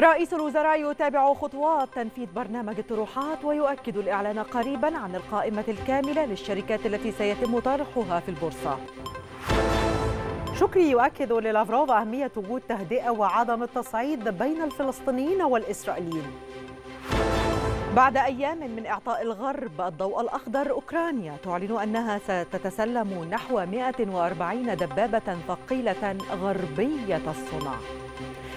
رئيس الوزراء يتابع خطوات تنفيذ برنامج الطروحات ويؤكد الإعلان قريبا عن القائمة الكاملة للشركات التي سيتم طرحها في البورصة شكري يؤكد للافروف أهمية وجود تهدئة وعدم التصعيد بين الفلسطينيين والإسرائيليين بعد أيام من إعطاء الغرب الضوء الأخضر أوكرانيا تعلن أنها ستتسلم نحو 140 دبابة ثقيلة غربية الصنع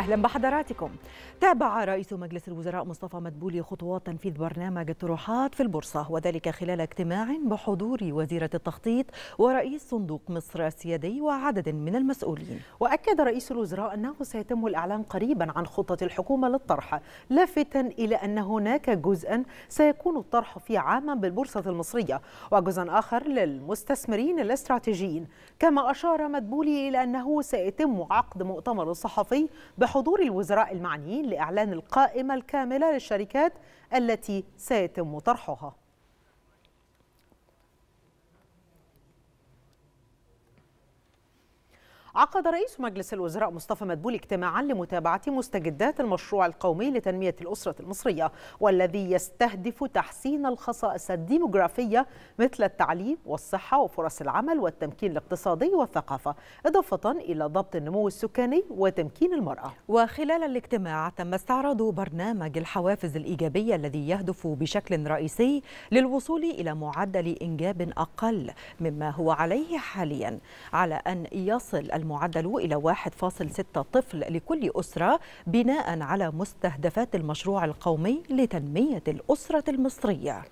أهلا بحضراتكم تابع رئيس مجلس الوزراء مصطفى مدبولي خطوات تنفيذ برنامج الطروحات في البورصة وذلك خلال اجتماع بحضور وزيرة التخطيط ورئيس صندوق مصر السيادي وعدد من المسؤولين وأكد رئيس الوزراء أنه سيتم الإعلان قريبا عن خطة الحكومة للطرح لافتا إلى أن هناك جزءا سيكون الطرح فيه عاما بالبورصة المصرية وجزء آخر للمستثمرين الاستراتيجيين كما أشار مدبولي إلى أنه سيتم عقد مؤتمر صحفي بحضور الوزراء المعنيين لإعلان القائمة الكاملة للشركات التي سيتم طرحها عقد رئيس مجلس الوزراء مصطفى مدبول اجتماعا لمتابعة مستجدات المشروع القومي لتنمية الأسرة المصرية والذي يستهدف تحسين الخصائص الديموغرافية مثل التعليم والصحة وفرص العمل والتمكين الاقتصادي والثقافة إضافة إلى ضبط النمو السكاني وتمكين المرأة وخلال الاجتماع تم استعراض برنامج الحوافز الإيجابية الذي يهدف بشكل رئيسي للوصول إلى معدل إنجاب أقل مما هو عليه حاليا على أن يصل الم... المعدل إلى 1.6 طفل لكل أسرة بناء على مستهدفات المشروع القومي لتنمية الأسرة المصرية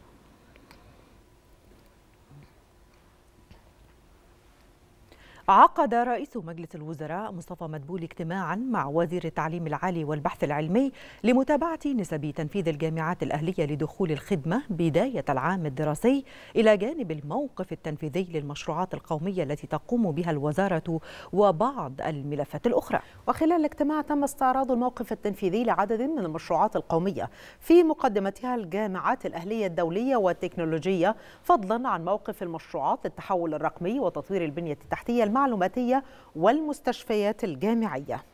عقد رئيس مجلس الوزراء مصطفى مدبول اجتماعا مع وزير التعليم العالي والبحث العلمي لمتابعة نسب تنفيذ الجامعات الأهلية لدخول الخدمة بداية العام الدراسي إلى جانب الموقف التنفيذي للمشروعات القومية التي تقوم بها الوزارة وبعض الملفات الأخرى وخلال الاجتماع تم استعراض الموقف التنفيذي لعدد من المشروعات القومية في مقدمتها الجامعات الأهلية الدولية والتكنولوجية فضلا عن موقف المشروعات التحول الرقمي وتطوير البنية التحتية المعلوماتية والمستشفيات الجامعية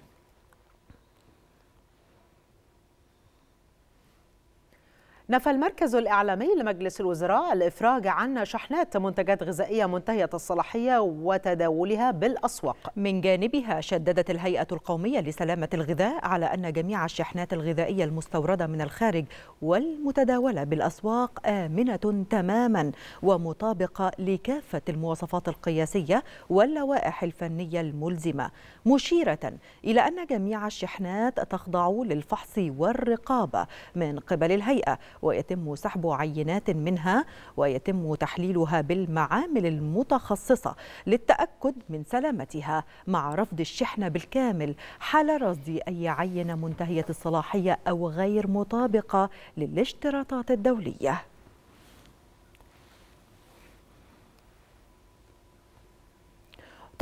نفى المركز الإعلامي لمجلس الوزراء الإفراج عن شحنات منتجات غذائية منتهية الصلاحية وتداولها بالأسواق من جانبها شددت الهيئة القومية لسلامة الغذاء على أن جميع الشحنات الغذائية المستوردة من الخارج والمتداولة بالأسواق آمنة تماما ومطابقة لكافة المواصفات القياسية واللوائح الفنية الملزمة مشيرة إلى أن جميع الشحنات تخضع للفحص والرقابة من قبل الهيئة ويتم سحب عينات منها ويتم تحليلها بالمعامل المتخصصة للتأكد من سلامتها مع رفض الشحنة بالكامل حال رصد أي عينة منتهية الصلاحية أو غير مطابقة للاشتراطات الدولية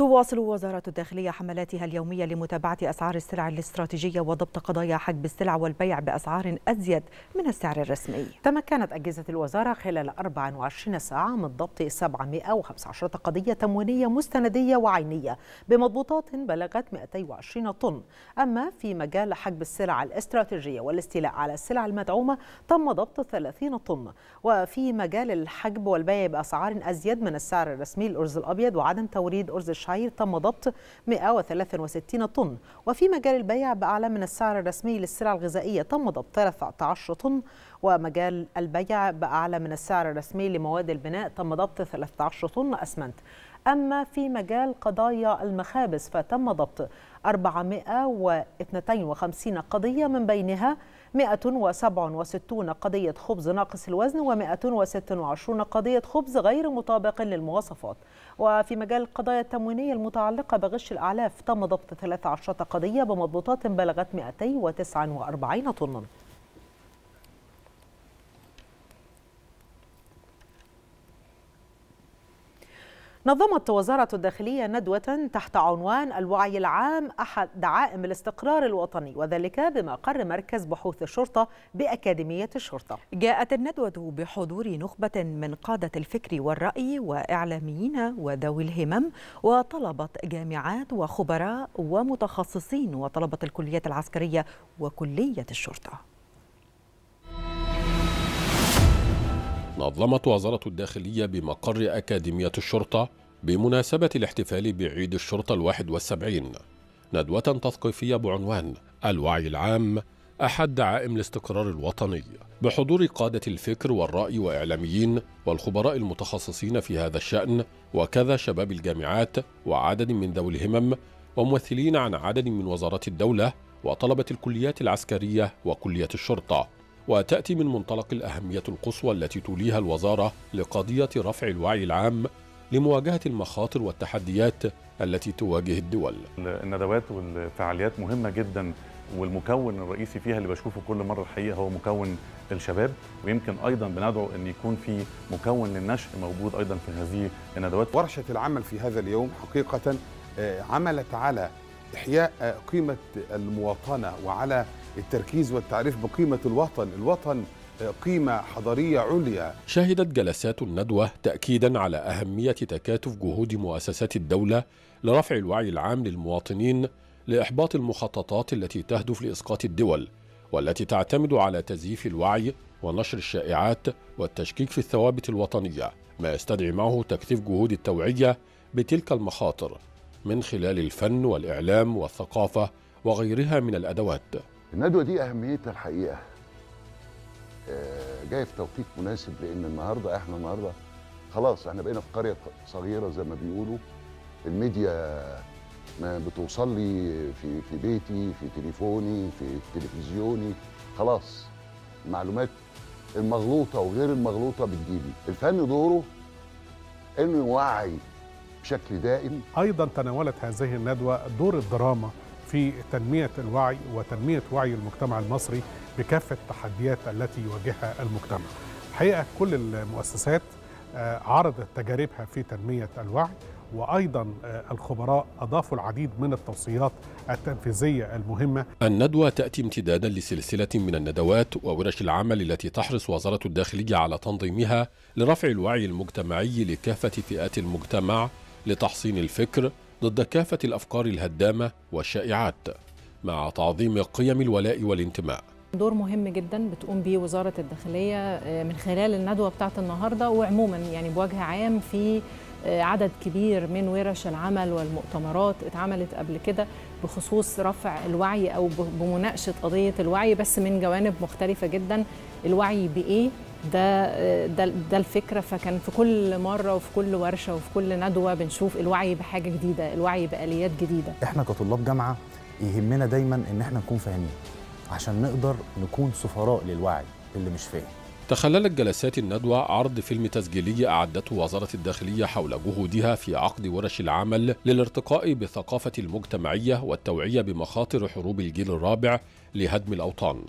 تواصل وزارة الداخلية حملاتها اليومية لمتابعة أسعار السلع الاستراتيجية وضبط قضايا حجب السلع والبيع بأسعار أزيد من السعر الرسمي تمكنت أجهزة الوزارة خلال 24 ساعة من ضبط 715 قضية تموينية مستندية وعينية بمضبوطات بلغت 220 طن أما في مجال حجب السلع الاستراتيجية والاستيلاء على السلع المدعومة تم ضبط 30 طن وفي مجال الحجب والبيع بأسعار أزيد من السعر الرسمي الأرز الأبيض وعدم توريد أرز الشعر التسعير تم ضبط 163 طن وفي مجال البيع بأعلى من السعر الرسمي للسلع الغذائية تم ضبط 13 طن ومجال البيع بأعلى من السعر الرسمي لمواد البناء تم ضبط 13 طن أسمنت أما في مجال قضايا المخابز فتم ضبط 452 قضية من بينها 167 قضية خبز ناقص الوزن و126 قضية خبز غير مطابق للمواصفات وفي مجال القضايا التموينية المتعلقة بغش الأعلاف تم ضبط 13 قضية بمضبوطات بلغت 249 طناً نظمت وزارة الداخلية ندوة تحت عنوان الوعي العام أحد دعائم الاستقرار الوطني وذلك بمقر مركز بحوث الشرطة بأكاديمية الشرطة جاءت الندوة بحضور نخبة من قادة الفكر والرأي وإعلاميين وذوي الهمم وطلبة جامعات وخبراء ومتخصصين وطلبة الكليات العسكرية وكلية الشرطة نظمت وزارة الداخلية بمقر أكاديمية الشرطة بمناسبة الاحتفال بعيد الشرطة الواحد والسبعين ندوة تثقيفية بعنوان الوعي العام أحد دعائم الاستقرار الوطني بحضور قادة الفكر والرأي وإعلاميين والخبراء المتخصصين في هذا الشأن وكذا شباب الجامعات وعدد من ذوي الهمم وممثلين عن عدد من وزارات الدولة وطلبة الكليات العسكرية وكلية الشرطة وتأتي من منطلق الأهمية القصوى التي توليها الوزارة لقضية رفع الوعي العام لمواجهة المخاطر والتحديات التي تواجه الدول الندوات والفعاليات مهمة جدا والمكون الرئيسي فيها اللي بشوفه كل مرة الحقيقة هو مكون الشباب ويمكن أيضا بندعو أن يكون في مكون للنشء موجود أيضا في هذه الندوات ورشة العمل في هذا اليوم حقيقة آه، عملت على إحياء آه، قيمة المواطنة وعلى التركيز والتعريف بقيمة الوطن الوطن آه، قيمة حضارية عليا شهدت جلسات الندوة تأكيدا على أهمية تكاتف جهود مؤسسات الدولة لرفع الوعي العام للمواطنين لإحباط المخططات التي تهدف لإسقاط الدول والتي تعتمد على تزييف الوعي ونشر الشائعات والتشكيك في الثوابت الوطنية ما يستدعي معه تكثيف جهود التوعية بتلك المخاطر من خلال الفن والإعلام والثقافة وغيرها من الأدوات الندوه دي اهميتها الحقيقه آه، جايه في توقيت مناسب لان النهارده احنا النهارده خلاص احنا بقينا في قريه صغيره زي ما بيقولوا الميديا ما بتوصل لي في في بيتي في تليفوني في تلفزيوني خلاص المعلومات المغلوطه وغير المغلوطه بتجيلي الفن دوره انه يوعي بشكل دائم ايضا تناولت هذه الندوه دور الدراما في تنمية الوعي وتنمية وعي المجتمع المصري بكافة التحديات التي يواجهها المجتمع الحقيقة كل المؤسسات آه، عرضت تجاربها في تنمية الوعي وأيضا آه، الخبراء أضافوا العديد من التوصيات التنفيذية المهمة الندوة تأتي امتدادا لسلسلة من الندوات وورش العمل التي تحرص وزارة الداخلية على تنظيمها لرفع الوعي المجتمعي لكافة فئات المجتمع لتحصين الفكر ضد كافة الأفكار الهدامة والشائعات مع تعظيم قيم الولاء والانتماء دور مهم جدا بتقوم به وزارة الداخلية آه، من خلال الندوة بتاعة النهاردة وعموما يعني بوجه عام في آه، عدد كبير من ورش العمل والمؤتمرات اتعملت قبل كده بخصوص رفع الوعي او بمناقشه قضيه الوعي بس من جوانب مختلفه جدا الوعي بايه ده ده ده الفكره فكان في كل مره وفي كل ورشه وفي كل ندوه بنشوف الوعي بحاجه جديده الوعي باليات جديده احنا كطلاب جامعه يهمنا دايما ان احنا نكون فاهمين عشان نقدر نكون سفراء للوعي اللي مش فاهم تخللت جلسات الندوة عرض فيلم تسجيلي أعدته وزارة الداخلية حول جهودها في عقد ورش العمل للارتقاء بالثقافة المجتمعية والتوعية بمخاطر حروب الجيل الرابع لهدم الأوطان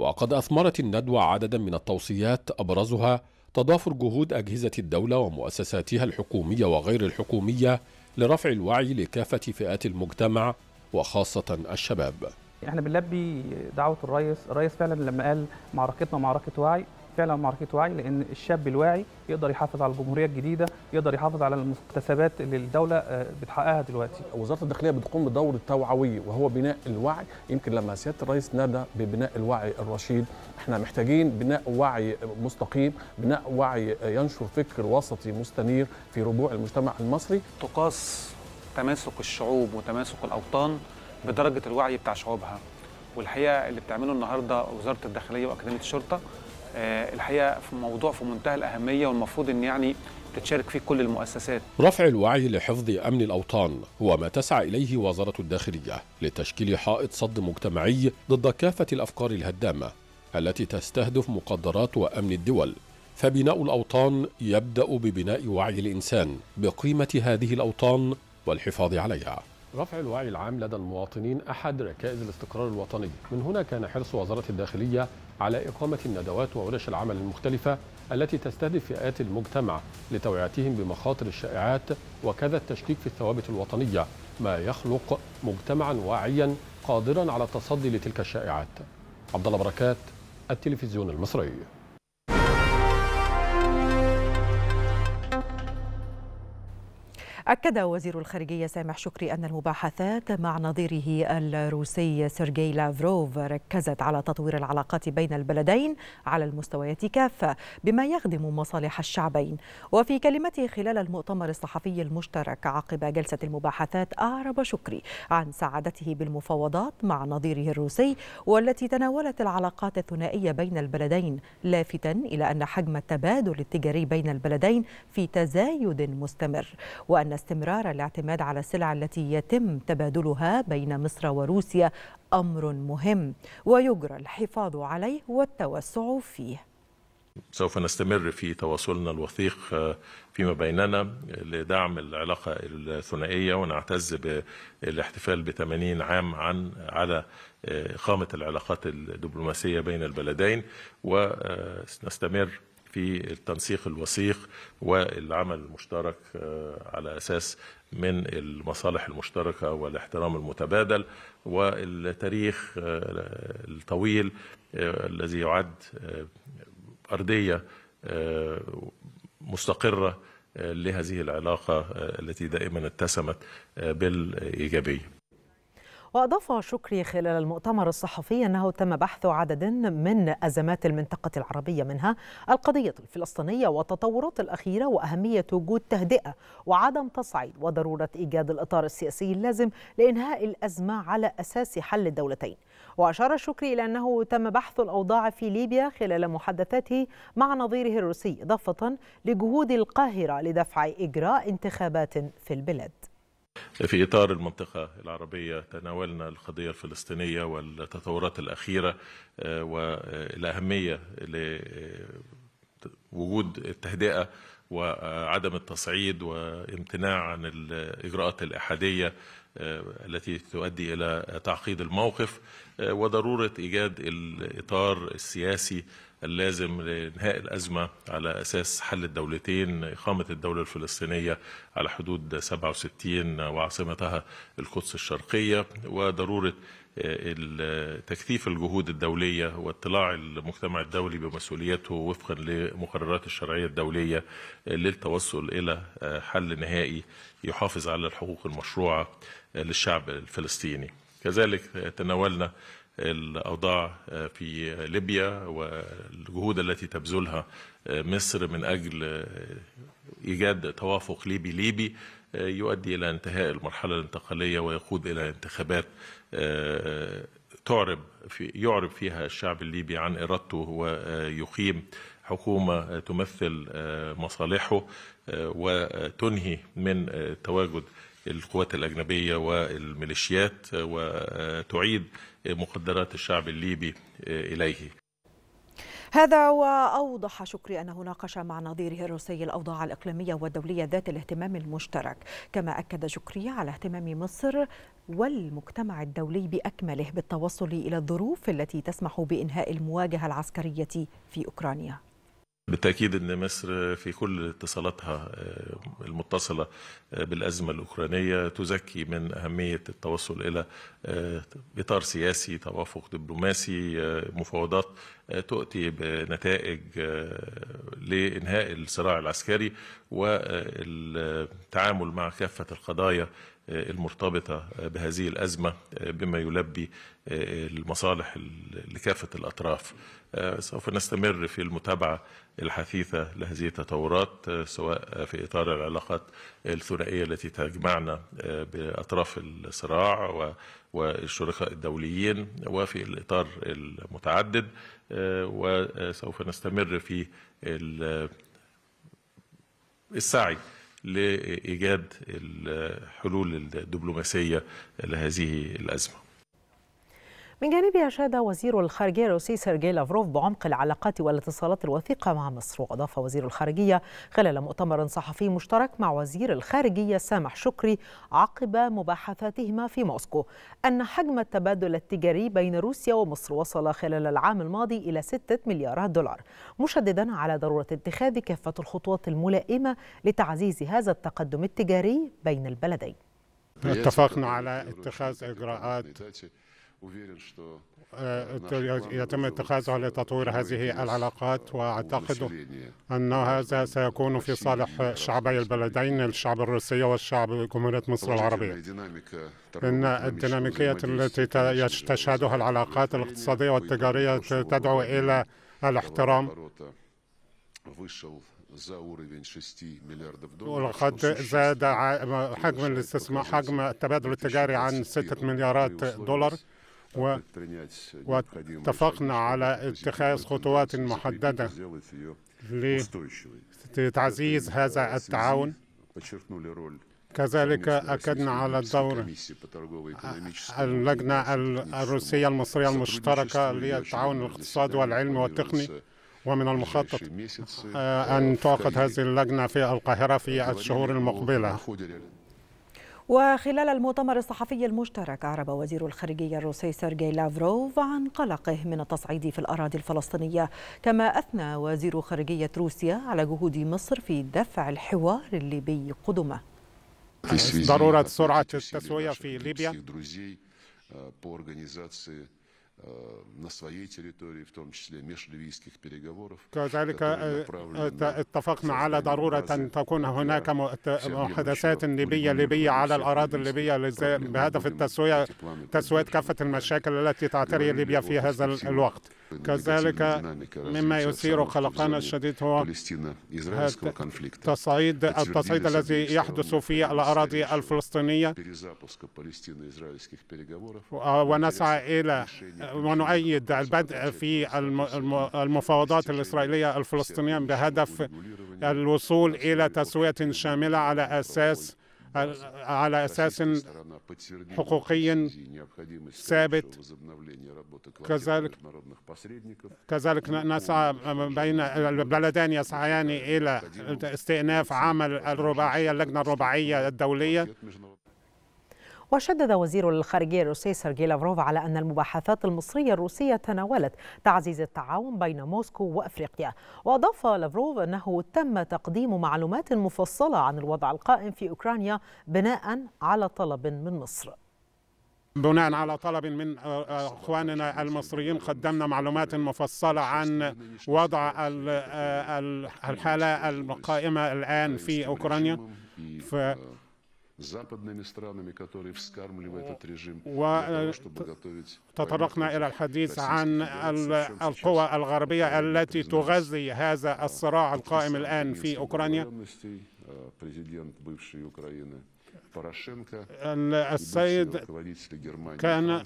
وقد أثمرت الندوة عددا من التوصيات أبرزها تضافر جهود أجهزة الدولة ومؤسساتها الحكومية وغير الحكومية لرفع الوعي لكافة فئات المجتمع وخاصة الشباب احنا بنلبي دعوة الرئيس الرئيس فعلا لما قال معركتنا معركة وعي فعلا معركه وعي لان الشاب الواعي يقدر يحافظ على الجمهوريه الجديده يقدر يحافظ على المكتسبات اللي الدوله آه، بتحققها دلوقتي وزاره الداخليه بتقوم بدور توعوي وهو بناء الوعي يمكن لما سياده الرئيس نادى ببناء الوعي الرشيد احنا محتاجين بناء وعي مستقيم بناء وعي ينشر فكر وسطي مستنير في ربوع المجتمع المصري تقاس تماسك الشعوب وتماسك الاوطان بدرجه الوعي بتاع شعوبها والحقيقه اللي بتعمله النهارده وزاره الداخليه واكاديميه الشرطه آه، الحقيقه في موضوع في منتهى الاهميه والمفروض ان يعني تتشارك فيه كل المؤسسات. رفع الوعي لحفظ امن الاوطان هو ما تسعى اليه وزاره الداخليه لتشكيل حائط صد مجتمعي ضد كافه الافكار الهدامه التي تستهدف مقدرات وامن الدول. فبناء الاوطان يبدا ببناء وعي الانسان بقيمه هذه الاوطان والحفاظ عليها. رفع الوعي العام لدى المواطنين أحد ركائز الاستقرار الوطني من هنا كان حرص وزارة الداخلية على إقامة الندوات وورش العمل المختلفة التي تستهدف فئات المجتمع لتوعيتهم بمخاطر الشائعات وكذا التشكيك في الثوابت الوطنية ما يخلق مجتمعا واعيا قادرا على التصدي لتلك الشائعات عبد الله بركات التلفزيون المصري أكد وزير الخارجية سامح شكري أن المباحثات مع نظيره الروسي سيرجي لافروف ركزت على تطوير العلاقات بين البلدين على المستويات كافة بما يخدم مصالح الشعبين وفي كلمته خلال المؤتمر الصحفي المشترك عقب جلسة المباحثات أعرب شكري عن سعادته بالمفاوضات مع نظيره الروسي والتي تناولت العلاقات الثنائية بين البلدين لافتا إلى أن حجم التبادل التجاري بين البلدين في تزايد مستمر وأن استمرار الاعتماد على السلع التي يتم تبادلها بين مصر وروسيا أمر مهم ويجرى الحفاظ عليه والتوسع فيه سوف نستمر في تواصلنا الوثيق آه، فيما بيننا لدعم العلاقة الثنائية ونعتز بالاحتفال ب 80 عام عن على آه، إقامة العلاقات الدبلوماسية بين البلدين ونستمر في التنسيق الوثيق والعمل المشترك آه، على أساس من المصالح المشتركة والاحترام المتبادل والتاريخ آه، الطويل آه، الذي يعد أرضية مستقرة لهذه العلاقة التي دائما اتسمت بالإيجابية وأضاف شكري خلال المؤتمر الصحفي أنه تم بحث عدد من أزمات المنطقة العربية منها القضية الفلسطينية والتطورات الأخيرة وأهمية وجود تهدئة وعدم تصعيد وضرورة إيجاد الإطار السياسي اللازم لإنهاء الأزمة على أساس حل الدولتين وأشار شكري إلى أنه تم بحث الأوضاع في ليبيا خلال محادثاته مع نظيره الروسي إضافة لجهود القاهرة لدفع إجراء انتخابات في البلاد في إطار المنطقة العربية تناولنا القضية الفلسطينية والتطورات الأخيرة آه، والأهمية لوجود التهدئة وعدم التصعيد وامتناع عن الإجراءات الإحادية آه، التي تؤدي إلى تعقيد الموقف آه، وضرورة إيجاد الإطار السياسي اللازم لإنهاء الأزمة على أساس حل الدولتين إقامة الدولة الفلسطينية على حدود 67 وعاصمتها القدس الشرقية وضرورة آه، تكثيف الجهود الدولية واطلاع المجتمع الدولي بمسؤوليته وفقا لمقررات الشرعية الدولية آه، للتوصل إلى آه، حل نهائي يحافظ على الحقوق المشروعة للشعب الفلسطيني كذلك تناولنا الأوضاع آه، في ليبيا والجهود التي تبذلها آه، مصر من أجل آه، إيجاد توافق ليبي ليبي يؤدي إلى انتهاء المرحلة الانتقالية ويقود إلى انتخابات تعرب في يعرب فيها الشعب الليبي عن إرادته ويقيم حكومة تمثل مصالحه وتنهي من تواجد القوات الأجنبية والميليشيات وتعيد مقدرات الشعب الليبي آه، إليه هذا وأوضح شكري أنه ناقش مع نظيره الروسي الأوضاع الإقليمية والدولية ذات الاهتمام المشترك كما أكد شكري على اهتمام مصر والمجتمع الدولي بأكمله بالتوصل إلى الظروف التي تسمح بإنهاء المواجهة العسكرية في أوكرانيا بالتأكيد أن مصر في كل اتصالاتها آه، المتصلة آه، بالأزمة الأوكرانية تزكي من أهمية التوصل إلى آه، إطار سياسي توافق دبلوماسي مفاوضات تؤتي بنتائج لإنهاء الصراع العسكري والتعامل مع كافة القضايا المرتبطة بهذه الأزمة بما يلبي المصالح لكافة الأطراف سوف نستمر في المتابعة الحثيثة لهذه التطورات سواء في إطار العلاقات الثنائية التي تجمعنا بأطراف الصراع والشركاء الدوليين وفي الإطار المتعدد وسوف نستمر في السعي لايجاد الحلول الدبلوماسيه لهذه الازمه من جانبها شاد وزير الخارجية الروسي سيرجي لافروف بعمق العلاقات والاتصالات الوثيقة مع مصر وأضاف وزير الخارجية خلال مؤتمر صحفي مشترك مع وزير الخارجية سامح شكري عقب مباحثاتهما في موسكو أن حجم التبادل التجاري بين روسيا ومصر وصل خلال العام الماضي إلى 6 مليارات دولار مشددا على ضرورة اتخاذ كافة الخطوات الملائمة لتعزيز هذا التقدم التجاري بين البلدين اتفقنا على اتخاذ إجراءات يتم اتخاذها لتطوير هذه العلاقات واعتقد ان هذا سيكون في صالح شعبي البلدين الشعب الروسي والشعب جمهوريه مصر العربيه ان الديناميكيه التي تشهدها العلاقات الاقتصاديه والتجاريه تدعو الى الاحترام ولقد زاد حجم الاستثمار حجم التبادل التجاري عن 6 مليارات دولار واتفقنا على اتخاذ خطوات محددة لتعزيز هذا التعاون كذلك أكدنا على الدور اللجنة الروسية المصرية المشتركة للتعاون الاقتصادي والعلمي والتقني ومن المخطط آه، أن تعقد هذه اللجنة في القاهرة في الشهور المقبلة وخلال المؤتمر الصحفي المشترك أعرب وزير الخارجية الروسي سيرجي لافروف عن قلقه من التصعيد في الأراضي الفلسطينية كما أثنى وزير خارجية روسيا على جهود مصر في دفع الحوار الليبي قدمه ضرورة سرعة التسوية في ليبيا Э, на своей территории, в том числе межливийских переговоров. كذلك э, э, اتفقنا على ضرورة أن تكون هناك محادثات ليبية ليبية على الأراضي الليبية بهدف التسوية تسوية كافة المشاكل التي تعتري ليبيا في هذا الوقت. كذلك مما يثير قلقنا الشديد هو التصعيد التصعيد الذي يحدث في الأراضي الفلسطينية ونسعى إلى ونؤيد البدء في المفاوضات الإسرائيلية الفلسطينية بهدف الوصول إلى تسوية شاملة على أساس على أساس حقوقي ثابت كذلك كذلك نسعى بين البلدان يسعيان إلى استئناف عمل الرباعية اللجنة الرباعية الدولية وشدد وزير الخارجية الروسي سيرجي لافروف على أن المباحثات المصرية الروسية تناولت تعزيز التعاون بين موسكو وأفريقيا وأضاف لافروف أنه تم تقديم معلومات مفصلة عن الوضع القائم في أوكرانيا بناء على طلب من مصر بناء على طلب من آه، آه، اخواننا المصريين قدمنا معلومات مفصله عن وضع آه، الحاله القائمه الان في اوكرانيا западными странами, которые вскармливают этот режим для э, того, чтобы готовить تطرقنا إلى الحديث عن القوى الغربية التي تغذي هذا الصراع القائم الآن في أوكرانيا. السيد كان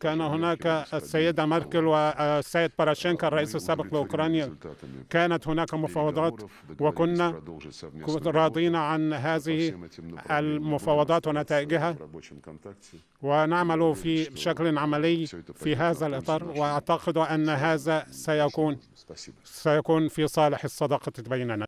كان هناك السيدة ميركل والسيد باراشينكا الرئيس السابق لأوكرانيا كانت هناك مفاوضات وكنا راضين عن هذه المفاوضات ونتائجها ونعمل في شكل عملي في هذا الإطار وأعتقد أن هذا سيكون سيكون في صالح الصداقة بيننا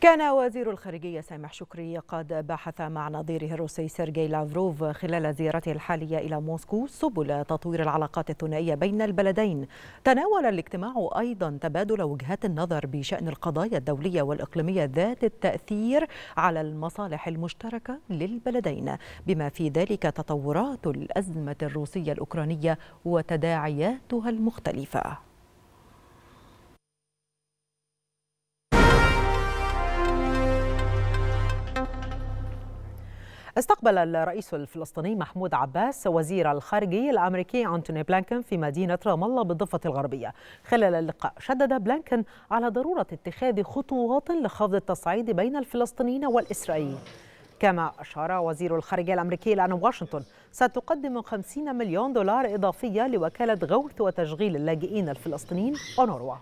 كان وزير الخارجية سامح شكري قد بحث مع نظيره الروسي سيرجي لافروف خلال زيارته الحالية إلى موسكو سبل تطوير العلاقات الثنائية بين البلدين تناول الاجتماع أيضا تبادل وجهات النظر بشأن القضايا الدولية والإقليمية ذات التأثير على المصالح المشتركة للبلدين بما في ذلك تطورات الأزمة الروسية الأوكرانية وتداعياتها المختلفة استقبل الرئيس الفلسطيني محمود عباس وزير الخارجي الامريكي انتوني بلانكن في مدينه رام الله بالضفه الغربيه. خلال اللقاء شدد بلانكن على ضروره اتخاذ خطوات لخفض التصعيد بين الفلسطينيين والاسرائيليين. كما أشار وزير الخارجية الأمريكي لأن واشنطن ستقدم 50 مليون دولار إضافية لوكالة غوث وتشغيل اللاجئين الفلسطينيين أونروا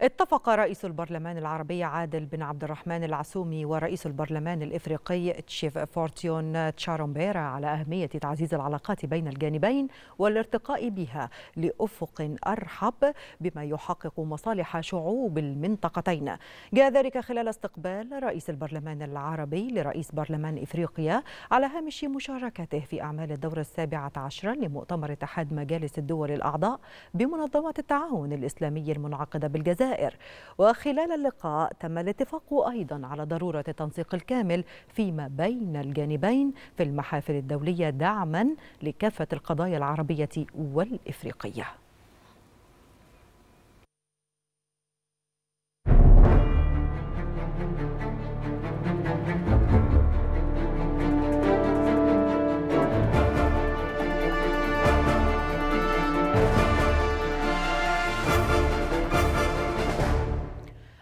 اتفق رئيس البرلمان العربي عادل بن عبد الرحمن العسومي ورئيس البرلمان الإفريقي تشيف فورتيون تشارومبيرا على أهمية تعزيز العلاقات بين الجانبين والارتقاء بها لأفق أرحب بما يحقق مصالح شعوب المنطقتين جاء ذلك خلال استقبال رئيس البرلمان العربي لرئيس برلمان إفريقيا على هامش مشاركته في أعمال الدورة السابعة عشر لمؤتمر اتحاد مجالس الدول الأعضاء بمنظمة التعاون الإسلامي المنعقدة بالجزائر الجزائر وخلال اللقاء تم الاتفاق أيضا على ضرورة التنسيق الكامل فيما بين الجانبين في المحافل الدولية دعما لكافة القضايا العربية والإفريقية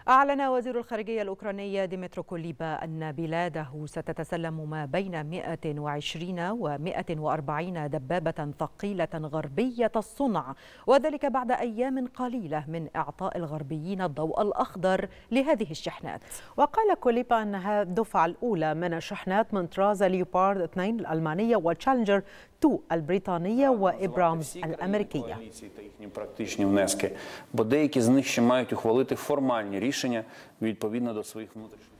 أعلن وزير الخارجية الأوكرانية ديمترو كوليبا أن بلاده ستتسلم ما بين 120 و 140 دبابة ثقيلة غربية الصنع وذلك بعد أيام قليلة من إعطاء الغربيين الضوء الأخضر لهذه الشحنات وقال كوليبا أنها الدفعة الأولى من شحنات من طراز ليوبارد 2 الألمانية وتشالنجر 2 البريطانية آه، وإبرامز الأمريكية. рішення відповідно до своїх внутрішніх.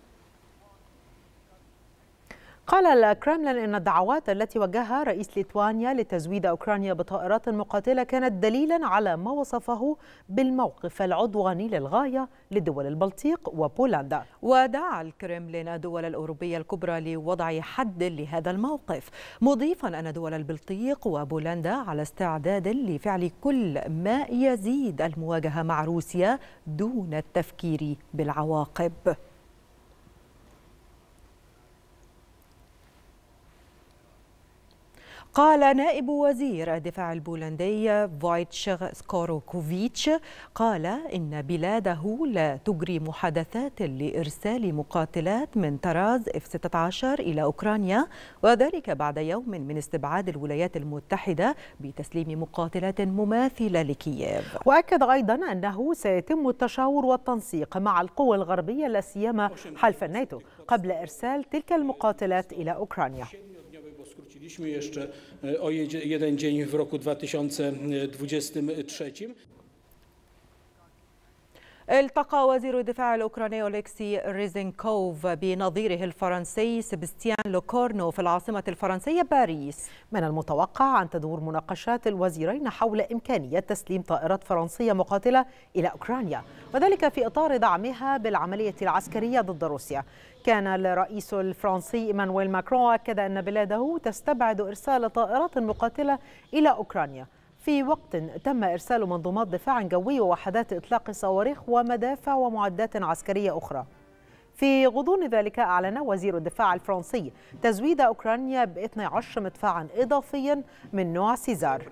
قال الكرملين إن الدعوات التي وجهها رئيس ليتوانيا لتزويد أوكرانيا بطائرات مقاتلة كانت دليلا على ما وصفه بالموقف العدواني للغاية لدول البلطيق وبولندا ودعا الكرملين الدول الأوروبية الكبرى لوضع حد لهذا الموقف مضيفا أن دول البلطيق وبولندا على استعداد لفعل كل ما يزيد المواجهة مع روسيا دون التفكير بالعواقب قال نائب وزير الدفاع البولندي فويتشغ سكوروكوفيتش قال إن بلاده لا تجري محادثات لإرسال مقاتلات من طراز F-16 إلى أوكرانيا وذلك بعد يوم من استبعاد الولايات المتحدة بتسليم مقاتلات مماثلة لكييف وأكد أيضا أنه سيتم التشاور والتنسيق مع القوى الغربية لا سيما حلف الناتو قبل إرسال تلك المقاتلات إلى أوكرانيا Mieliśmy jeszcze e, o jeden dzień w roku 2023. التقى وزير الدفاع الأوكراني أوليكسي ريزينكوف بنظيره الفرنسي سيبستيان لوكورنو في العاصمة الفرنسية باريس من المتوقع أن تدور مناقشات الوزيرين حول إمكانية تسليم طائرات فرنسية مقاتلة إلى أوكرانيا وذلك في إطار دعمها بالعملية العسكرية ضد روسيا كان الرئيس الفرنسي إيمانويل ماكرون أكد أن بلاده تستبعد إرسال طائرات مقاتلة إلى أوكرانيا في وقت تم إرسال منظومات دفاع جوي ووحدات إطلاق صواريخ ومدافع ومعدات عسكرية أخرى في غضون ذلك أعلن وزير الدفاع الفرنسي تزويد أوكرانيا ب 12 مدفعا إضافيا من نوع سيزار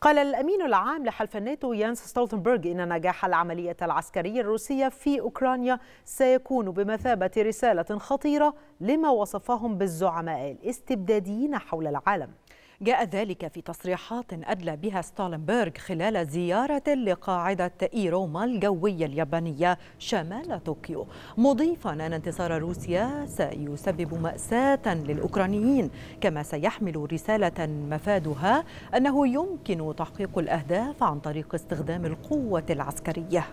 قال الأمين العام لحلف الناتو يانس ستولتنبرغ إن نجاح العملية العسكرية الروسية في أوكرانيا سيكون بمثابة رسالة خطيرة لما وصفهم بالزعماء الاستبداديين حول العالم جاء ذلك في تصريحات أدلى بها ستالنبرغ خلال زيارة لقاعدة إيروما الجوية اليابانية شمال طوكيو مضيفا أن انتصار روسيا سيسبب مأساة للأوكرانيين كما سيحمل رسالة مفادها أنه يمكن تحقيق الأهداف عن طريق استخدام القوة العسكرية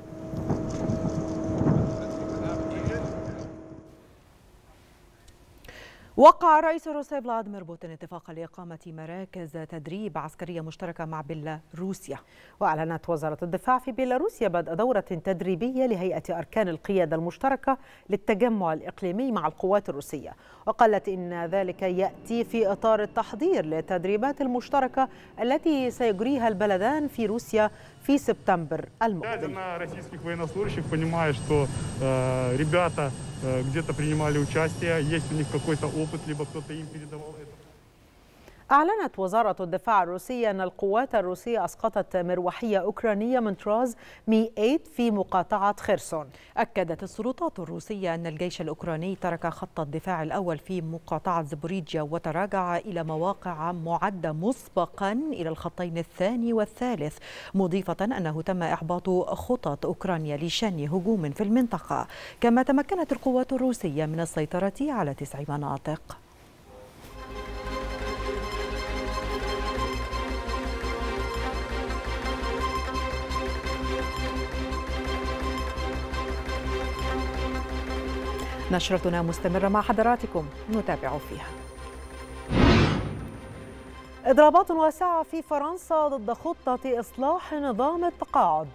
وقع الرئيس الروسي فلاديمير بوتين اتفاقا لإقامة مراكز تدريب عسكرية مشتركة مع بيلاروسيا وأعلنت وزارة الدفاع في بيلاروسيا بدء دورة تدريبية لهيئة أركان القيادة المشتركة للتجمع الإقليمي مع القوات الروسية وقالت إن ذلك يأتي في إطار التحضير للتدريبات المشتركة التي سيجريها البلدان في روسيا في سبتمبر المقبل где-то принимали участие, есть у них какой-то опыт, либо кто-то им передавал это. أعلنت وزارة الدفاع الروسية أن القوات الروسية أسقطت مروحية أوكرانية من طراز مي 8 في مقاطعة خيرسون أكدت السلطات الروسية أن الجيش الأوكراني ترك خط الدفاع الأول في مقاطعة زبوريجيا وتراجع إلى مواقع معدة مسبقا إلى الخطين الثاني والثالث مضيفة أنه تم إحباط خطط أوكرانيا لشن هجوم في المنطقة كما تمكنت القوات الروسية من السيطرة على تسع مناطق نشرتنا مستمرة مع حضراتكم نتابع فيها إضرابات واسعة في فرنسا ضد خطة إصلاح نظام التقاعد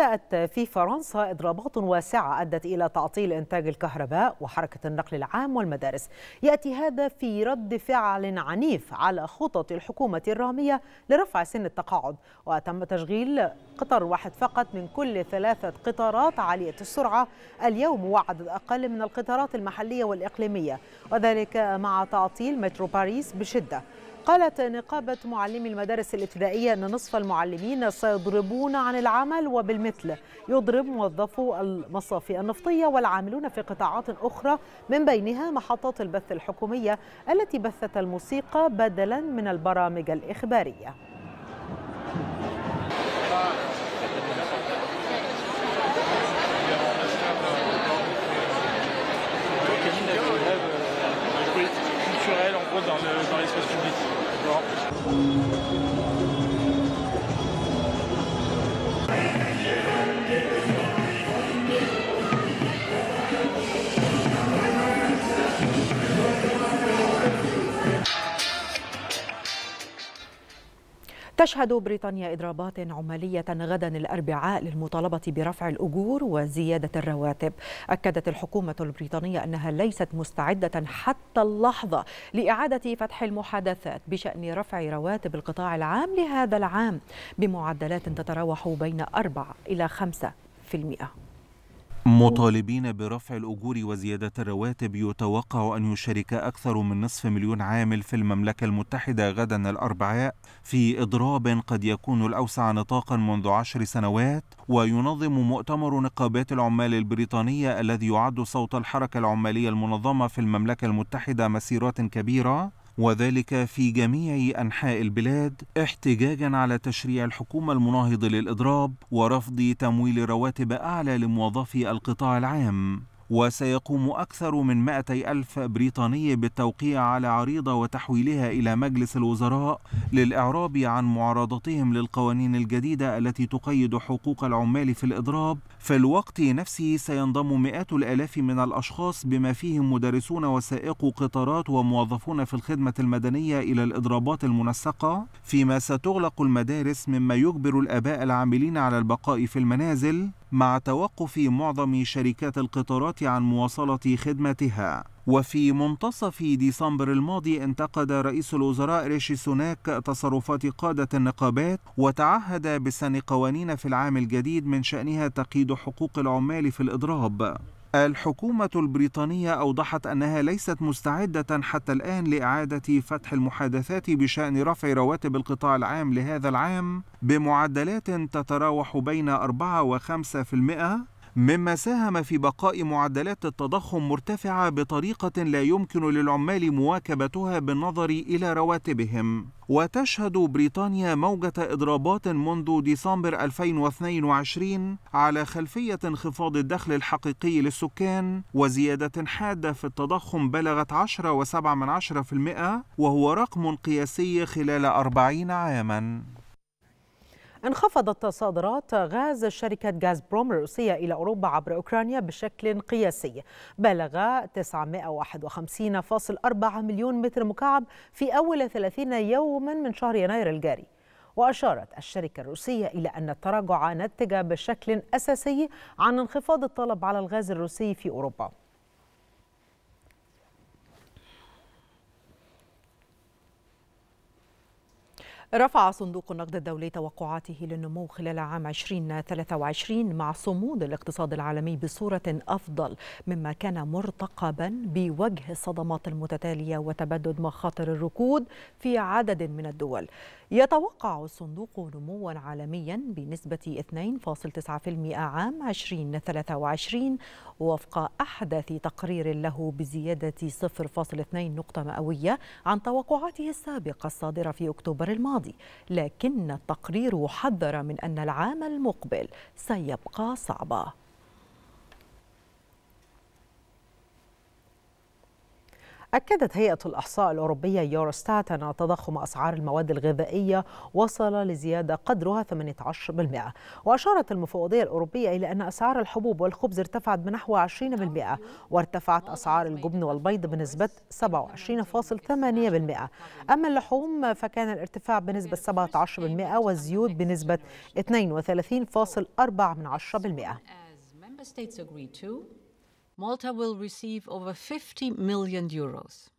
بدأت في فرنسا إضرابات واسعة أدت إلى تعطيل إنتاج الكهرباء وحركة النقل العام والمدارس يأتي هذا في رد فعل عنيف على خطط الحكومة الرامية لرفع سن التقاعد وتم تشغيل قطار واحد فقط من كل ثلاثة قطارات عالية السرعة اليوم وعدد أقل من القطارات المحلية والإقليمية وذلك مع تعطيل مترو باريس بشدة قالت نقابة معلمي المدارس الابتدائية أن نصف المعلمين سيضربون عن العمل وبالمثل يضرب موظفو المصافي النفطية والعاملون في قطاعات أخرى من بينها محطات البث الحكومية التي بثت الموسيقى بدلا من البرامج الإخبارية Thank you. تشهد بريطانيا إضرابات عمالية غدا الأربعاء للمطالبة برفع الأجور وزيادة الرواتب أكدت الحكومة البريطانية أنها ليست مستعدة حتى اللحظة لإعادة فتح المحادثات بشأن رفع رواتب القطاع العام لهذا العام بمعدلات تتراوح بين 4 إلى 5 في المئة مطالبين برفع الأجور وزيادة الرواتب يتوقع أن يشارك أكثر من نصف مليون عامل في المملكة المتحدة غدا الأربعاء في إضراب قد يكون الأوسع نطاقا منذ عشر سنوات وينظم مؤتمر نقابات العمال البريطانية الذي يعد صوت الحركة العمالية المنظمة في المملكة المتحدة مسيرات كبيرة وذلك في جميع أنحاء البلاد احتجاجا على تشريع الحكومة المناهض للإضراب ورفض تمويل رواتب أعلى لموظفي القطاع العام وسيقوم أكثر من 200 ألف بريطاني بالتوقيع على عريضة وتحويلها إلى مجلس الوزراء للإعراب عن معارضتهم للقوانين الجديدة التي تقيد حقوق العمال في الإضراب في الوقت نفسه سينضم مئات الآلاف من الأشخاص بما فيهم مدرسون وسائقو قطارات وموظفون في الخدمة المدنية إلى الإضرابات المنسقة فيما ستغلق المدارس مما يجبر الآباء العاملين على البقاء في المنازل مع توقف معظم شركات القطارات عن مواصلة خدمتها وفي منتصف ديسمبر الماضي انتقد رئيس الوزراء ريشي سوناك تصرفات قادة النقابات وتعهد بسن قوانين في العام الجديد من شأنها تقييد حقوق العمال في الإضراب الحكومة البريطانية أوضحت أنها ليست مستعدة حتى الآن لإعادة فتح المحادثات بشأن رفع رواتب القطاع العام لهذا العام بمعدلات تتراوح بين 4 و 5% مما ساهم في بقاء معدلات التضخم مرتفعه بطريقه لا يمكن للعمال مواكبتها بالنظر الى رواتبهم وتشهد بريطانيا موجة إضرابات منذ ديسمبر 2022 على خلفية انخفاض الدخل الحقيقي للسكان وزيادة حادة في التضخم بلغت 10.7% وهو رقم قياسي خلال 40 عاماً انخفضت صادرات غاز شركة غاز بروم الروسية إلى أوروبا عبر أوكرانيا بشكل قياسي بلغ 951.4 مليون متر مكعب في أول 30 يوما من شهر يناير الجاري وأشارت الشركة الروسية إلى أن التراجع نتج بشكل أساسي عن انخفاض الطلب على الغاز الروسي في أوروبا رفع صندوق النقد الدولي توقعاته للنمو خلال عام 2023 مع صمود الاقتصاد العالمي بصورة أفضل مما كان مرتقبا بوجه الصدمات المتتالية وتبدد مخاطر الركود في عدد من الدول يتوقع الصندوق نموا عالميا بنسبة 2.9% عام 2023 وفق أحدث تقرير له بزيادة 0.2 نقطة مئوية عن توقعاته السابقة الصادرة في أكتوبر الماضي لكن التقرير حذر من أن العام المقبل سيبقى صعبا أكدت هيئة الإحصاء الأوروبية يوروستات أن تضخم أسعار المواد الغذائية وصل لزيادة قدرها 18% وأشارت المفوضية الأوروبية إلى أن أسعار الحبوب والخبز ارتفعت بنحو 20% وارتفعت أسعار الجبن والبيض بنسبة 27.8% أما اللحوم فكان الارتفاع بنسبة 17% والزيوت بنسبة 32.4% Malta will receive over 50 million euros.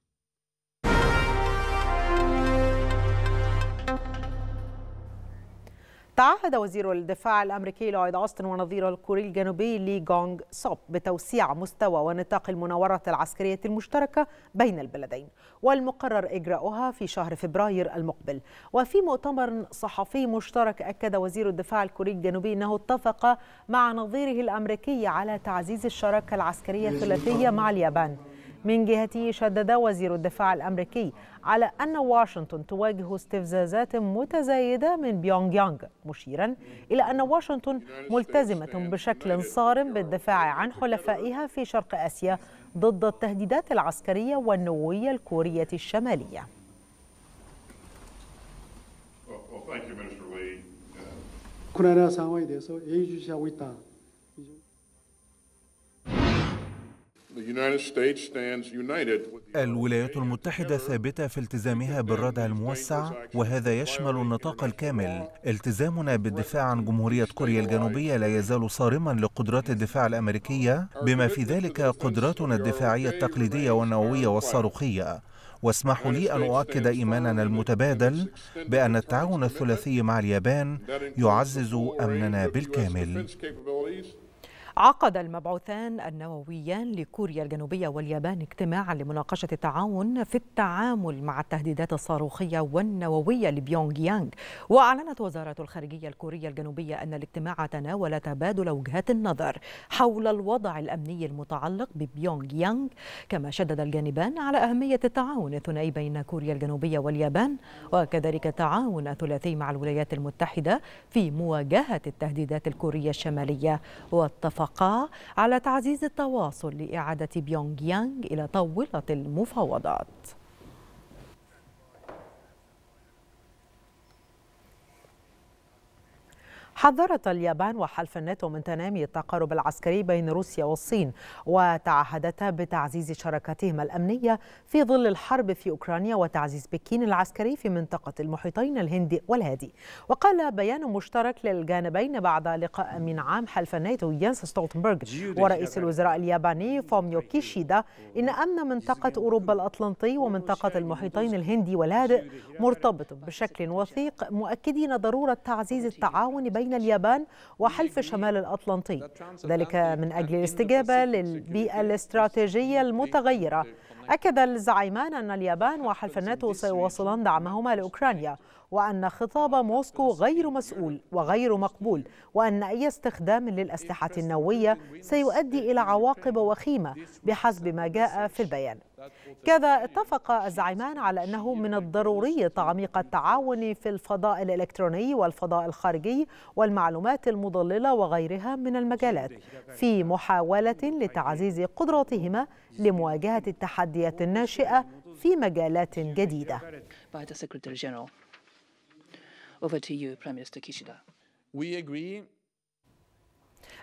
تعهد وزير الدفاع الأمريكي لويد أوستن ونظيره الكوري الجنوبي لي جونغ سوب بتوسيع مستوى ونطاق المناورة العسكرية المشتركة بين البلدين والمقرر إجراؤها في شهر فبراير المقبل وفي مؤتمر صحفي مشترك أكد وزير الدفاع الكوري الجنوبي أنه اتفق مع نظيره الأمريكي على تعزيز الشراكة العسكرية الثلاثية مع اليابان من جهته شدد وزير الدفاع الأمريكي على أن واشنطن تواجه استفزازات متزايدة من بيونغ يانغ مشيرا إلى أن واشنطن ملتزمة بشكل صارم بالدفاع عن حلفائها في شرق آسيا ضد التهديدات العسكرية والنووية الكورية الشمالية الولايات المتحدة ثابتة في التزامها بالردع الموسع وهذا يشمل النطاق الكامل التزامنا بالدفاع عن جمهورية كوريا الجنوبية لا يزال صارما لقدرات الدفاع الأمريكية بما في ذلك قدراتنا الدفاعية التقليدية والنووية والصاروخية واسمحوا لي أن أؤكد إيماننا المتبادل بأن التعاون الثلاثي مع اليابان يعزز أمننا بالكامل عقد المبعوثان النوويان لكوريا الجنوبية واليابان اجتماعا لمناقشة التعاون في التعامل مع التهديدات الصاروخية والنووية لبيونغ يانغ وأعلنت وزارة الخارجية الكورية الجنوبية أن الاجتماع تناول تبادل وجهات النظر حول الوضع الأمني المتعلق ببيونغ يانغ كما شدد الجانبان على أهمية التعاون الثنائي بين كوريا الجنوبية واليابان وكذلك التعاون الثلاثي مع الولايات المتحدة في مواجهة التهديدات الكورية الشمالية واتفق اتفقا على تعزيز التواصل لإعادة بيونغ يانغ إلى طاولة المفاوضات حذرت اليابان وحلف الناتو من تنامي التقارب العسكري بين روسيا والصين وتعهدتا بتعزيز شراكتهما الأمنية في ظل الحرب في أوكرانيا وتعزيز بكين العسكري في منطقة المحيطين الهندي والهادي وقال بيان مشترك للجانبين بعد لقاء من عام حلف الناتو يانس ستولتنبرغ ورئيس الوزراء الياباني فوميو كيشيدا إن أمن منطقة أوروبا الأطلنطي ومنطقة المحيطين الهندي والهادئ مرتبط بشكل وثيق مؤكدين ضرورة تعزيز التعاون بين بين اليابان وحلف شمال الأطلنطي ذلك من أجل الاستجابة للبيئة الاستراتيجية المتغيرة أكد الزعيمان أن اليابان وحلف الناتو سيواصلان دعمهما لأوكرانيا وأن خطاب موسكو غير مسؤول وغير مقبول وأن أي استخدام للأسلحة النووية سيؤدي إلى عواقب وخيمة بحسب ما جاء في البيان كذا اتفق الزعيمان على أنه من الضروري تعميق التعاون في الفضاء الإلكتروني والفضاء الخارجي والمعلومات المضللة وغيرها من المجالات في محاولة لتعزيز قدراتهما لمواجهة التحديات الناشئة في مجالات جديدة We agree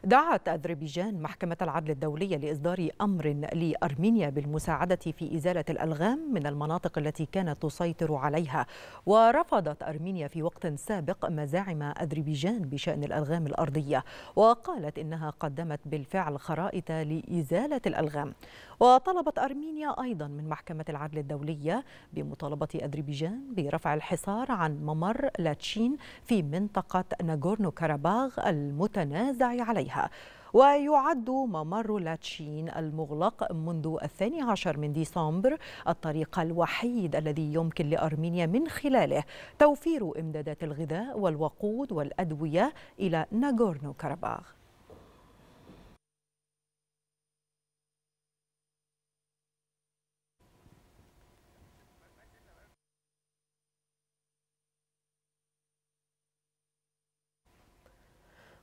دعت أذربيجان محكمة العدل الدولية لإصدار أمر لأرمينيا بالمساعدة في إزالة الألغام من المناطق التي كانت تسيطر عليها ورفضت أرمينيا في وقت سابق مزاعم أذربيجان بشأن الألغام الأرضية وقالت إنها قدمت بالفعل خرائط لإزالة الألغام وطلبت أرمينيا أيضا من محكمة العدل الدولية بمطالبة أذربيجان برفع الحصار عن ممر لاتشين في منطقة ناغورنو كاراباغ المتنازع عليها عليها ويعد ممر لاتشين المغلق منذ الثاني عشر من ديسمبر الطريق الوحيد الذي يمكن لأرمينيا من خلاله توفير إمدادات الغذاء والوقود والأدوية إلى ناغورنو كارباخ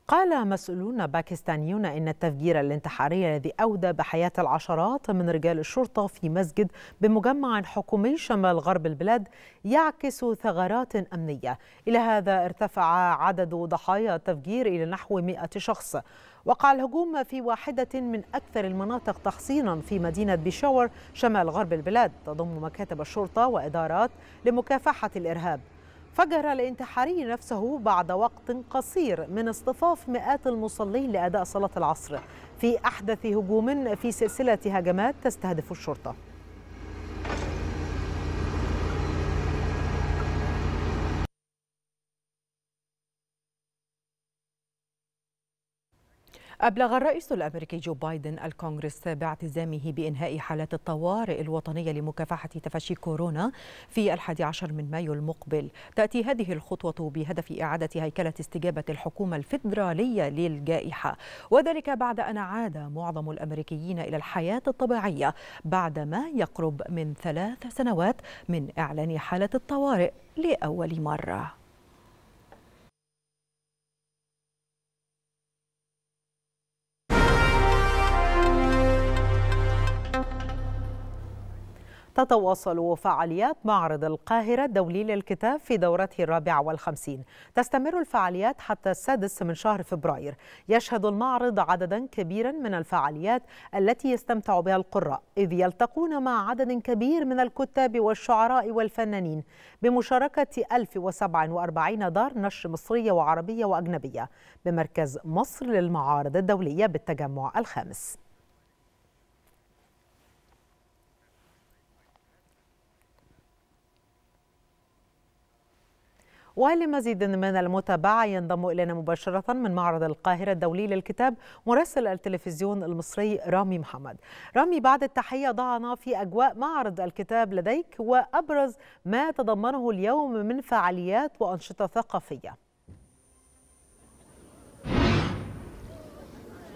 قال مسؤولون باكستانيون إن التفجير الانتحاري الذي أودى بحياة العشرات من رجال الشرطة في مسجد بمجمع حكومي شمال غرب البلاد يعكس ثغرات أمنية إلى هذا ارتفع عدد ضحايا التفجير إلى نحو 100 شخص وقع الهجوم في واحدة من أكثر المناطق تحصينا في مدينة بيشاور شمال غرب البلاد تضم مكاتب الشرطة وإدارات لمكافحة الإرهاب فجر الانتحاري نفسه بعد وقت قصير من اصطفاف مئات المصلين لأداء صلاة العصر في أحدث هجوم في سلسلة هجمات تستهدف الشرطة أبلغ الرئيس الأمريكي جو بايدن الكونغرس باعتزامه بإنهاء حالات الطوارئ الوطنية لمكافحة تفشي كورونا في الحادي عشر من مايو المقبل تأتي هذه الخطوة بهدف إعادة هيكلة استجابة الحكومة الفيدرالية للجائحة وذلك بعد أن عاد معظم الأمريكيين إلى الحياة الطبيعية بعد ما يقرب من ثلاث سنوات من إعلان حالة الطوارئ لأول مرة تتواصل فعاليات معرض القاهرة الدولي للكتاب في دورته الرابعة والخمسين تستمر الفعاليات حتى السادس من شهر فبراير يشهد المعرض عددا كبيرا من الفعاليات التي يستمتع بها القراء إذ يلتقون مع عدد كبير من الكتاب والشعراء والفنانين بمشاركة 1047 دار نشر مصرية وعربية وأجنبية بمركز مصر للمعارض الدولية بالتجمع الخامس ولمزيد من المتابعة ينضم إلينا مباشرة من معرض القاهرة الدولي للكتاب مراسل التلفزيون المصري رامي محمد رامي بعد التحية ضعنا في أجواء معرض الكتاب لديك وأبرز ما تضمنه اليوم من فعاليات وأنشطة ثقافية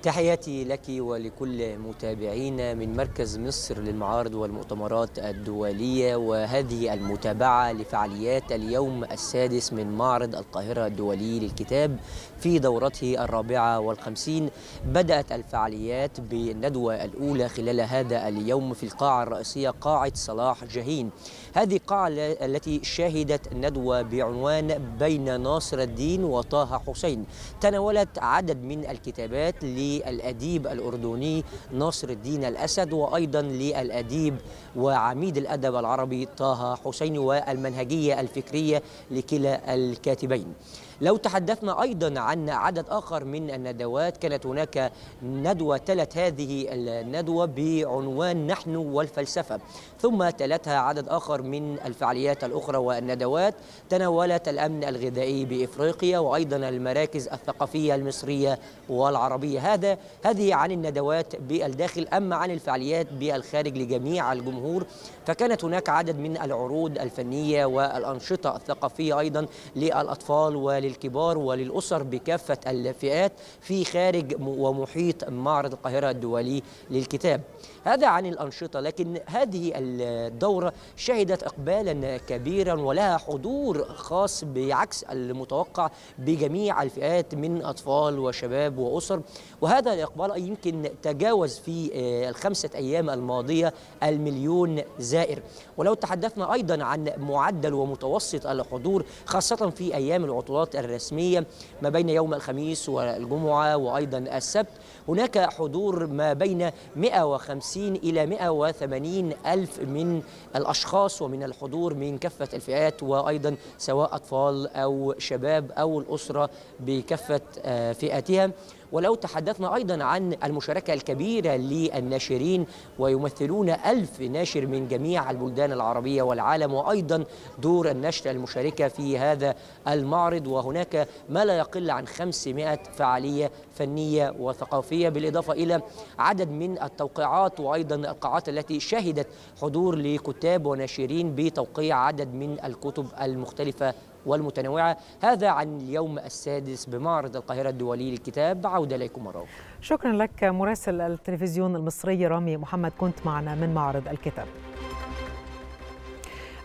تحياتي لك ولكل متابعينا من مركز مصر للمعارض والمؤتمرات الدولية وهذه المتابعة لفعاليات اليوم السادس من معرض القاهرة الدولي للكتاب في دورته الرابعة والخمسين بدأت الفعاليات بالندوة الأولى خلال هذا اليوم في القاعة الرئيسية قاعة صلاح جهين هذه القاعة التي شهدت ندوة بعنوان بين ناصر الدين وطه حسين تناولت عدد من الكتابات للأديب الأردني ناصر الدين الأسد وأيضا للأديب وعميد الأدب العربي طه حسين والمنهجية الفكرية لكلا الكاتبين لو تحدثنا أيضا عن عدد آخر من الندوات كانت هناك ندوة تلت هذه الندوة بعنوان نحن والفلسفة ثم تلتها عدد آخر من الفعاليات الأخرى والندوات تناولت الأمن الغذائي بإفريقيا وأيضا المراكز الثقافية المصرية والعربية هذا هذه عن الندوات بالداخل أما عن الفعاليات بالخارج لجميع الجمهور فكانت هناك عدد من العروض الفنية والأنشطة الثقافية أيضا للأطفال وللكبار وللأسر بكافة الفئات في خارج ومحيط معرض القاهرة الدولي للكتاب هذا عن الأنشطة لكن هذه الدورة شهدت إقبالا كبيرا ولها حضور خاص بعكس المتوقع بجميع الفئات من أطفال وشباب وأسر وهذا الإقبال يمكن تجاوز في آه، الخمسة أيام الماضية المليون زائر ولو تحدثنا أيضا عن معدل ومتوسط الحضور خاصة في أيام العطلات الرسمية ما بين يوم الخميس والجمعة وأيضا السبت هناك حضور ما بين 150 50 إلى 180 ألف من الأشخاص ومن الحضور من كافة الفئات وأيضا سواء أطفال أو شباب أو الأسرة بكافة آه، فئاتها ولو تحدثنا أيضا عن المشاركة الكبيرة للناشرين ويمثلون ألف ناشر من جميع البلدان العربية والعالم وأيضا دور النشر المشاركة في هذا المعرض وهناك ما لا يقل عن 500 فعالية فنية وثقافية بالإضافة إلى عدد من التوقيعات وأيضا القاعات التي شهدت حضور لكتاب وناشرين بتوقيع عدد من الكتب المختلفة والمتنوعة هذا عن اليوم السادس بمعرض القاهرة الدولي للكتاب عودة إليكم مرة أخرى شكرا لك مراسل التلفزيون المصري رامي محمد كنت معنا من معرض الكتاب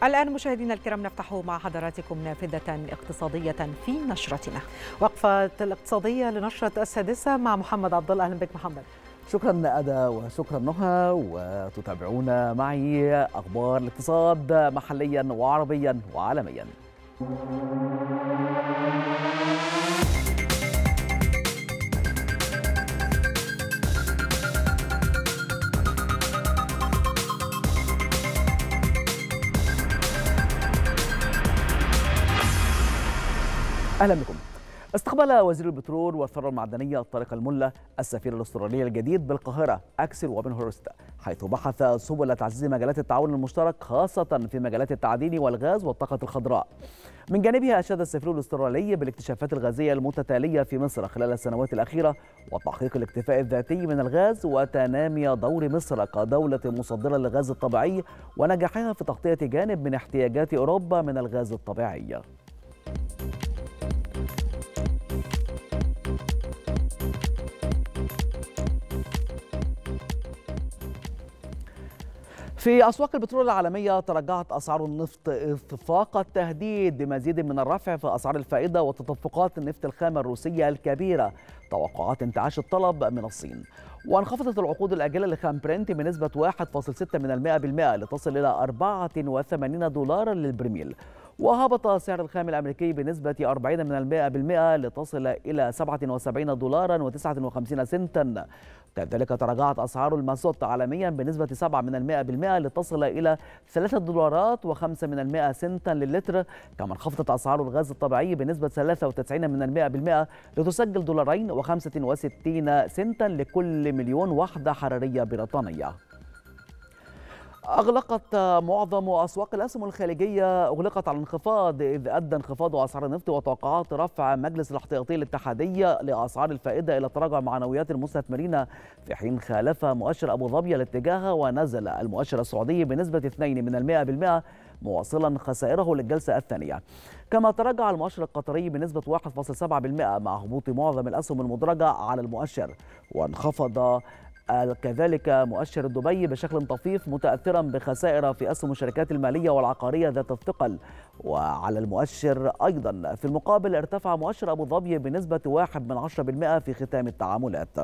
الآن مشاهدينا الكرام نفتح مع حضراتكم نافذة اقتصادية في نشرتنا وقفة الاقتصادية لنشرة السادسة مع محمد عبد الله أهلا بك محمد شكرا أدا وشكرا نهى وتتابعون معي أخبار الاقتصاد محليا وعربيا وعالميا اهلا بكم استقبل وزير البترول والثروة المعدنية طارق الملا السفير الأسترالي الجديد بالقاهرة أكسل وابن هورست حيث بحث سبل تعزيز مجالات التعاون المشترك خاصة في مجالات التعدين والغاز والطاقة الخضراء من جانبها أشاد السفير الأسترالي بالاكتشافات الغازية المتتالية في مصر خلال السنوات الأخيرة وتحقيق الاكتفاء الذاتي من الغاز وتنامي دور مصر كدولة مصدرة للغاز الطبيعي ونجاحها في تغطية جانب من احتياجات أوروبا من الغاز الطبيعي في أسواق البترول العالمية تراجعت أسعار النفط اتفاق التهديد بمزيد من الرفع في أسعار الفائدة وتدفقات النفط الخام الروسية الكبيرة توقعات انتعاش الطلب من الصين وانخفضت العقود الآجلة لخام برنت بنسبة 1.6% لتصل إلى 84 دولارا للبرميل وهبط سعر الخام الأمريكي بنسبة 40 من المئة بالمائة لتصل إلى 77 دولارا و59 سنتا كذلك تراجعت أسعار المازوت عالميا بنسبة 7 من المئة بالمائة لتصل إلى 3 دولارات و5 من المئة سنتا للتر كما انخفضت أسعار الغاز الطبيعي بنسبة 93 من المئة بالمائة لتسجل دولارين و65 سنتا لكل مليون وحدة حرارية بريطانية أغلقت معظم أسواق الأسهم الخليجية أغلقت على انخفاض إذ أدى انخفاض أسعار النفط وتوقعات رفع مجلس الاحتياطي الاتحادية لأسعار الفائدة إلى تراجع معنويات المستثمرين في حين خالف مؤشر أبو ظبي الاتجاه ونزل المؤشر السعودي بنسبة 2 من المائة بالمائة مواصلا خسائره للجلسة الثانية كما تراجع المؤشر القطري بنسبة 1.7% مع هبوط معظم الأسهم المدرجة على المؤشر وانخفض كذلك مؤشر دبي بشكل طفيف متأثرا بخسائر في أسهم الشركات المالية والعقارية ذات الثقل وعلى المؤشر أيضا في المقابل ارتفع مؤشر أبو ظبي بنسبة واحد من عشرة في ختام التعاملات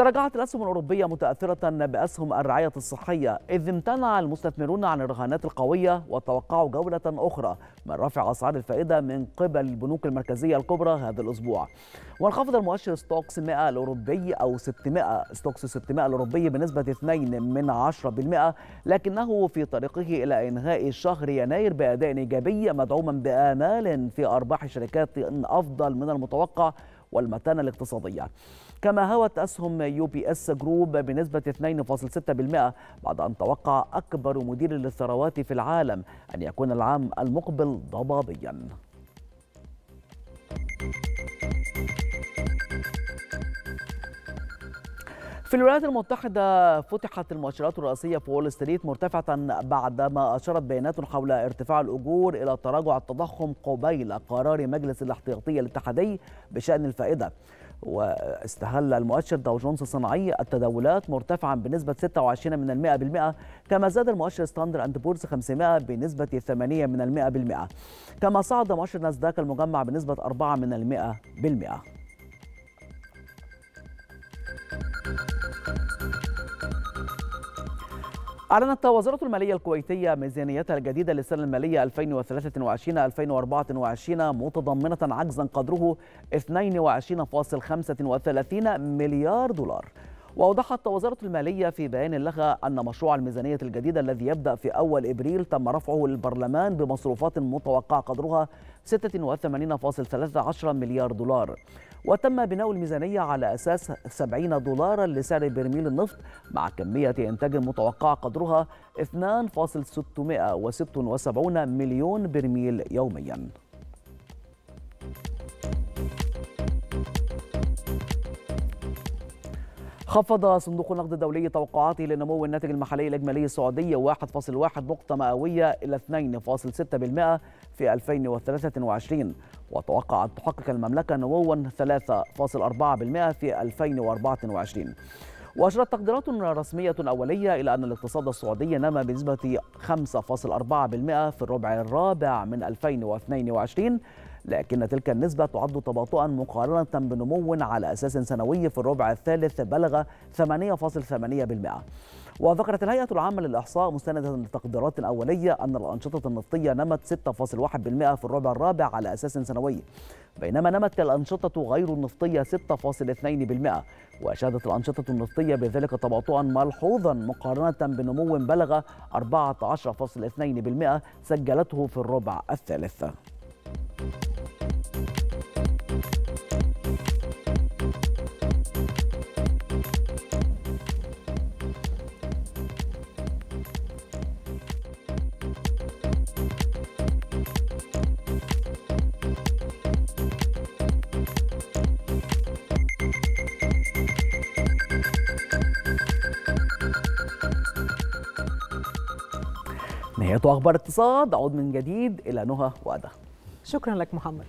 تراجعت الأسهم الأوروبية متأثرة بأسهم الرعاية الصحية إذ امتنع المستثمرون عن الرهانات القوية وتوقعوا جولة أخرى من رفع أسعار الفائدة من قبل البنوك المركزية الكبرى هذا الأسبوع وانخفض المؤشر ستوكس 100 الأوروبي أو 600 ستوكس 600 الأوروبي بنسبة 2 من 10% لكنه في طريقه إلى إنهاء شهر يناير بأداء إيجابي مدعوما بآمال في أرباح شركات أفضل من المتوقع والمتانة الاقتصادية كما هوت أسهم يو بي اس جروب بنسبة 2.6% بعد أن توقع أكبر مدير للثروات في العالم أن يكون العام المقبل ضبابياً في الولايات المتحدة فتحت المؤشرات الرئيسية في وول ستريت مرتفعة بعدما أشرت بيانات حول ارتفاع الأجور إلى تراجع التضخم قبيل قرار مجلس الاحتياطي الاتحادي بشأن الفائدة واستهل المؤشر داو جونز الصناعي التداولات مرتفعا بنسبة 26 من المئة بالمئة كما زاد المؤشر ستاندر أند بورز 500 بنسبة 8 من المئة بالمئة كما صعد مؤشر ناسداك المجمع بنسبة 4 من المئة بالمئة أعلنت وزارة المالية الكويتية ميزانيتها الجديدة للسنة المالية 2023-2024 متضمنة عجزا قدره 22.35 مليار دولار وأوضحت وزارة المالية في بيان لها أن مشروع الميزانية الجديدة الذي يبدأ في أول إبريل تم رفعه للبرلمان بمصروفات متوقعة قدرها 86.13 مليار دولار وتم بناء الميزانية على أساس 70 دولارا لسعر برميل النفط مع كمية إنتاج متوقعة قدرها 2.676 مليون برميل يومياً خفض صندوق النقد الدولي توقعاته لنمو الناتج المحلي الإجمالي السعودي 1.1 نقطة مئوية إلى 2.6% في 2023 وتوقع ان تحقق المملكة نموا 3.4% في 2024 وأشرت تقديرات رسمية أولية إلى أن الاقتصاد السعودي نما بنسبة 5.4% في الربع الرابع من 2022 لكن تلك النسبة تعد تباطؤا مقارنة بنمو على أساس سنوي في الربع الثالث بلغ 8.8% وذكرت الهيئة العامة للإحصاء مستندة لتقديرات أولية أن الأنشطة النفطية نمت 6.1% في الربع الرابع على أساس سنوي بينما نمت الأنشطة غير النفطية 6.2% وشهدت الأنشطة النفطية بذلك تباطؤا ملحوظا مقارنة بنمو بلغ 14.2% سجلته في الربع الثالث نهاية أخبار اقتصاد عود من جديد إلى نهى وأده شكرا لك محمد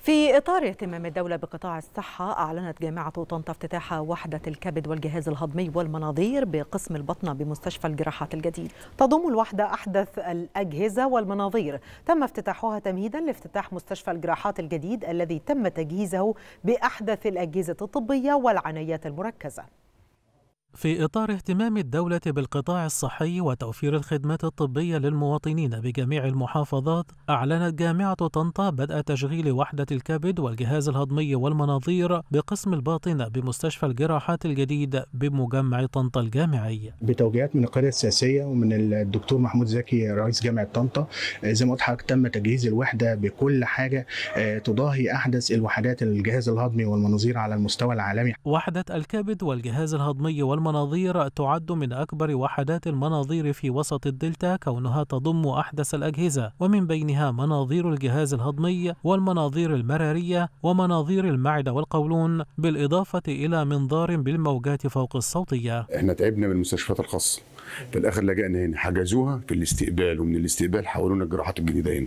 في إطار اهتمام الدولة بقطاع الصحة أعلنت جامعة طنطا افتتاح وحدة الكبد والجهاز الهضمي والمناظير بقسم البطنة بمستشفى الجراحات الجديد تضم الوحدة أحدث الأجهزة والمناظير تم افتتاحها تمهيدا لافتتاح مستشفى الجراحات الجديد الذي تم تجهيزه بأحدث الأجهزة الطبية والعنايات المركزة في إطار اهتمام الدولة بالقطاع الصحي وتوفير الخدمات الطبية للمواطنين بجميع المحافظات، أعلنت جامعة طنطا بدء تشغيل وحدة الكبد والجهاز الهضمي والمناظير بقسم الباطنة بمستشفى الجراحات الجديد بمجمع طنطا الجامعي. بتوجيهات من القيادة السياسية ومن الدكتور محمود زكي رئيس جامعة طنطا، آه، زي ما قلت حضرتك تم تجهيز الوحدة بكل حاجة آه، تضاهي أحدث الوحدات الجهاز الهضمي والمناظير على المستوى العالمي. وحدة الكبد والجهاز الهضمي والمناظير المناظير تعد من أكبر وحدات المناظير في وسط الدلتا كونها تضم أحدث الأجهزة ومن بينها مناظير الجهاز الهضمي والمناظير المرارية ومناظير المعدة والقولون بالإضافة إلى منظار بالموجات فوق الصوتية احنا تعبنا من المستشفيات الخاصة في الآخر لجأنا هنا حجزوها في الاستقبال ومن الاستقبال حولونا الجراحات الجديدة هنا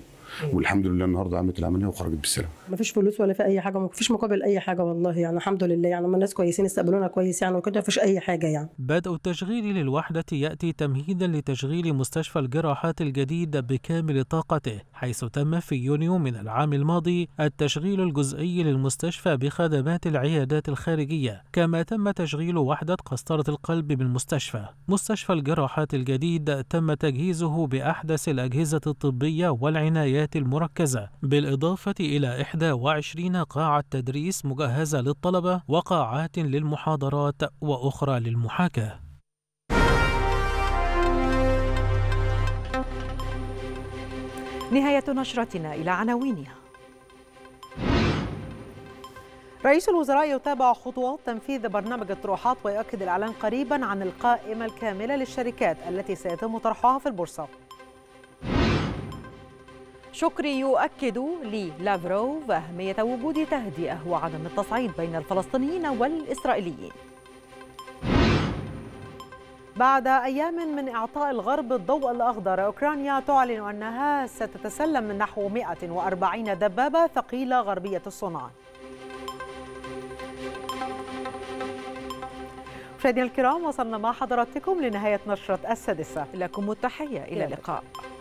والحمد لله النهارده عملت العمليه وخرجت بالسلامه ما فيش فلوس ولا في اي حاجه ما فيش مقابل اي حاجه والله يعني الحمد لله يعني الناس كويسين استقبلونا كويس يعني وكده ما فيش اي حاجه يعني بدء التشغيل للوحده ياتي تمهيدا لتشغيل مستشفى الجراحات الجديد بكامل طاقته حيث تم في يونيو من العام الماضي التشغيل الجزئي للمستشفى بخدمات العيادات الخارجيه كما تم تشغيل وحده قسطره القلب بالمستشفى مستشفى الجراحات الجديد تم تجهيزه باحدث الاجهزه الطبيه والعنايات الدراسات المركزة بالإضافة إلى 21 قاعة تدريس مجهزة للطلبة وقاعات للمحاضرات وأخرى للمحاكاة نهاية نشرتنا إلى عناوينها رئيس الوزراء يتابع خطوات تنفيذ برنامج الطروحات ويؤكد الإعلان قريبا عن القائمة الكاملة للشركات التي سيتم طرحها في البورصة شكري يؤكد للافروف أهمية وجود تهدئة وعدم التصعيد بين الفلسطينيين والإسرائيليين بعد أيام من إعطاء الغرب الضوء الأخضر أوكرانيا تعلن أنها ستتسلم من نحو 140 دبابة ثقيلة غربية الصنع مشاهدينا الكرام وصلنا مع حضراتكم لنهاية نشرة السادسة لكم التحية إلى اللقاء